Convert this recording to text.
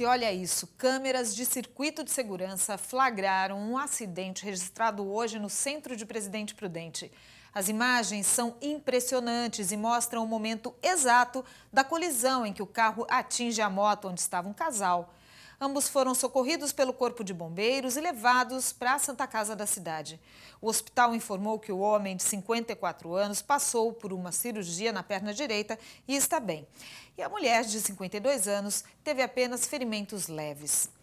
E olha isso, câmeras de circuito de segurança flagraram um acidente registrado hoje no centro de Presidente Prudente. As imagens são impressionantes e mostram o momento exato da colisão em que o carro atinge a moto onde estava um casal. Ambos foram socorridos pelo Corpo de Bombeiros e levados para a Santa Casa da cidade. O hospital informou que o homem, de 54 anos, passou por uma cirurgia na perna direita e está bem. E a mulher, de 52 anos, teve apenas ferimentos leves.